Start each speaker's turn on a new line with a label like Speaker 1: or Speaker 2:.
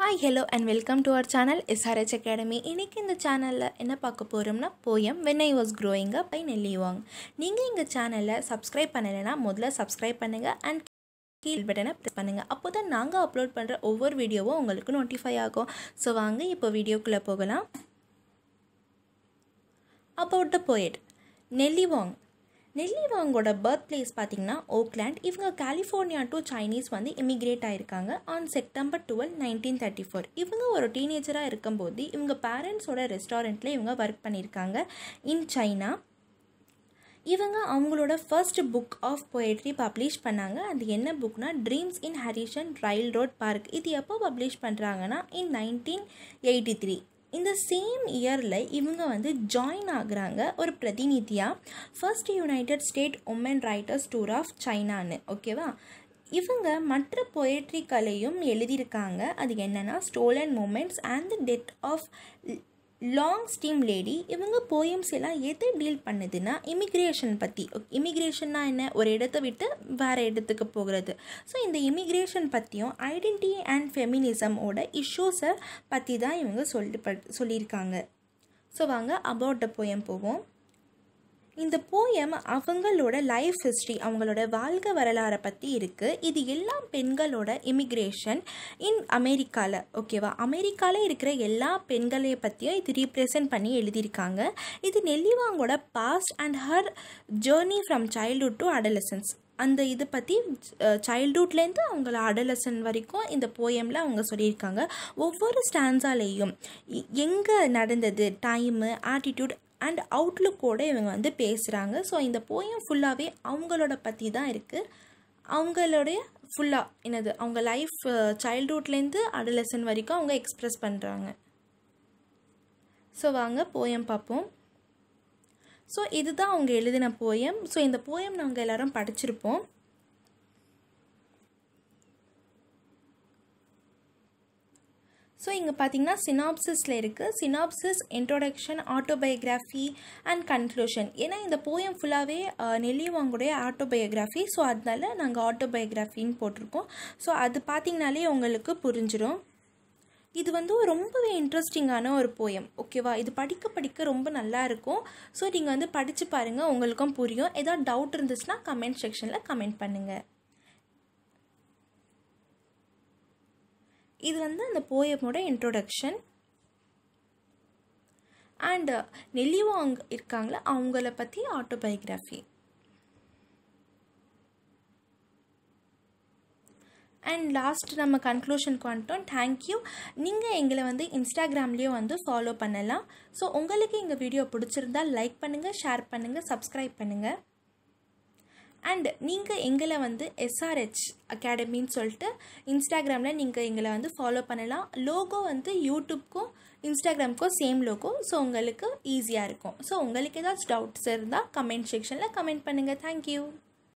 Speaker 1: hi hello and welcome to our channel SRH academy இன்றைக்கி இந்த சேனலில் என்ன பார்க்க போகிறோம்னா poem when I was growing up by Nellie Wong நீங்கள் எங்கள் சேனலில் சப்ஸ்கிரைப் பண்ணலைன்னா முதல்ல சப்ஸ்கிரைப் பண்ணுங்கள் அண்ட் கீழ் பட்டனை ப்ரெஸ் பண்ணுங்கள் அப்போ தான் நாங்கள் அப்லோட் பண்ணுற ஒவ்வொரு வீடியோவும் உங்களுக்கு நோட்டிஃபை ஆகும் ஸோ வாங்க இப்போ வீடியோக்குள்ளே போகலாம் அபவுட் த போயட் நெல்லிவாங் நெல்லிவாங்கோட பர்த் பிளேஸ் பார்த்தீங்கன்னா ஓக்லாண்ட் இவங்க கலிஃபோர்னியா டு சைனீஸ் வந்து இமிக்ரேட் ஆகிருக்காங்க on September twelve nineteen thirty four இவங்க ஒரு டீனேஜராக இருக்கும்போது இவங்க பேரண்ட்ஸோட ரெஸ்டாரண்ட்டில் இவங்க ஒர்க் பண்ணியிருக்காங்க இன் சைனா இவங்க அவங்களோட first book of poetry publish பண்ணாங்க அது என்ன புக்னா dreams in Harrison railroad park இது எப்போ பப்ளிஷ் பண்ணுறாங்கன்னா இன் நைன்டீன் எயிட்டி த்ரீ இந்த சேம் இயரில் இவங்க வந்து ஜாயின் ஆகுறாங்க ஒரு பிரதிநிதியாக first United State women writers tour of சைனான்னு ஓகேவா இவங்க மற்ற பொயட்ரி கலையும் எழுதியிருக்காங்க அது என்னென்னா stolen moments and the death of long steam lady இவங்க போயம்ஸ் எல்லாம் எது டீல் பண்ணுதுன்னா இமிக்ரேஷன் பற்றி இமிக்ரேஷன்னா என்ன ஒரு இடத்த விட்டு வேறு இடத்துக்கு போகிறது ஸோ இந்த இமிக்ரேஷன் பற்றியும் ஐடென்டிட்டி அண்ட் ஃபெமினிசமோட இஷ்யூஸை பற்றி தான் இவங்க சொல்லி சொல்லியிருக்காங்க ஸோ வாங்க அபவுட் போயம் போவோம் இந்த போயம் அவங்களோட லைஃப் ஹிஸ்ட்ரி அவங்களோட வாழ்க்கை வரலாறை பற்றி இருக்குது இது எல்லா பெண்களோட இமிக்ரேஷன் இன் அமெரிக்காவில் ஓகேவா அமெரிக்காவில் இருக்கிற எல்லா பெண்களைய பற்றியும் இது ரீப்ரெசன்ட் பண்ணி எழுதியிருக்காங்க இது நெல்லிவாங்கோட past and her journey from childhood to adolescence அந்த இது பற்றி சைல்ட்ஹுட்லேருந்து அவங்கள அடலசன் வரைக்கும் இந்த போயமில் அவங்க சொல்லியிருக்காங்க ஒவ்வொரு ஸ்டான்ஸாலேயும் எங்கே நடந்தது டைமு ஆட்டிடியூட் அண்ட் அவுட்லுக்கோடு இவங்க வந்து பேசுகிறாங்க ஸோ இந்த போயம் ஃபுல்லாகவே அவங்களோட பற்றி தான் இருக்குது அவங்களுடைய ஃபுல்லாக என்னது அவங்க லைஃப் சைல்ட்ஹுட்லேருந்து அடலசன் வரைக்கும் அவங்க எக்ஸ்ப்ரெஸ் பண்ணுறாங்க ஸோ வாங்க போயம் பார்ப்போம் ஸோ இதுதான் அவங்க எழுதின போயம் ஸோ இந்த போயம் நாங்கள் எல்லோரும் படிச்சிருப்போம் ஸோ இங்கே பார்த்தீங்கன்னா சினாப்சிஸில் இருக்குது synopsis introduction autobiography and conclusion ஏன்னா இந்த போயம் ஃபுல்லாகவே நெல்லிவாங்குடைய ஆட்டோபயோகிராஃபி ஸோ அதனால நாங்கள் ஆட்டோபயோகிராஃபின்னு போட்டிருக்கோம் ஸோ அது பார்த்திங்கனாலே உங்களுக்கு புரிஞ்சிடும் இது வந்து ரொம்பவே இன்ட்ரெஸ்டிங்கான ஒரு போயம் ஓகேவா இது படிக்க படிக்க ரொம்ப நல்லா இருக்கும் ஸோ நீங்கள் வந்து படித்து பாருங்கள் உங்களுக்கும் புரியும் ஏதாவது டவுட் இருந்துச்சுன்னா கமெண்ட் செக்ஷனில் கமெண்ட் பண்ணுங்கள் இது வந்து அந்த போயமோட இன்ட்ரொடக்ஷன் அண்டு uh, நெல்லிவாங் இருக்காங்களே அவங்கள பற்றி ஆட்டோபயோகிராஃபி அண்ட் லாஸ்ட் நம்ம கன்க்ளூஷனுக்கு வந்துட்டோம் தேங்க்யூ நீங்கள் எங்களை வந்து இன்ஸ்டாகிராம்லேயும் வந்து ஃபாலோ பண்ணலாம் ஸோ உங்களுக்கு எங்கள் வீடியோ பிடிச்சிருந்தா லைக் பண்ணுங்கள் ஷேர் பண்ணுங்கள் சப்ஸ்கிரைப் பண்ணுங்கள் அண்ட் நீங்கள் எங்களை வந்து எஸ்ஆர்ஹெச் அகாடமின்னு சொல்லிட்டு இன்ஸ்டாகிராமில் நீங்கள் எங்களை வந்து ஃபாலோ பண்ணலாம் லோகோ வந்து யூடியூப்க்கும் இன்ஸ்டாகிராம்க்கும் சேம் லோகோ ஸோ உங்களுக்கு ஈஸியாக இருக்கும் ஸோ உங்களுக்கு ஏதாச்சும் டவுட்ஸ் இருந்தால் கமெண்ட் செக்ஷனில் கமெண்ட் பண்ணுங்கள் தேங்க்யூ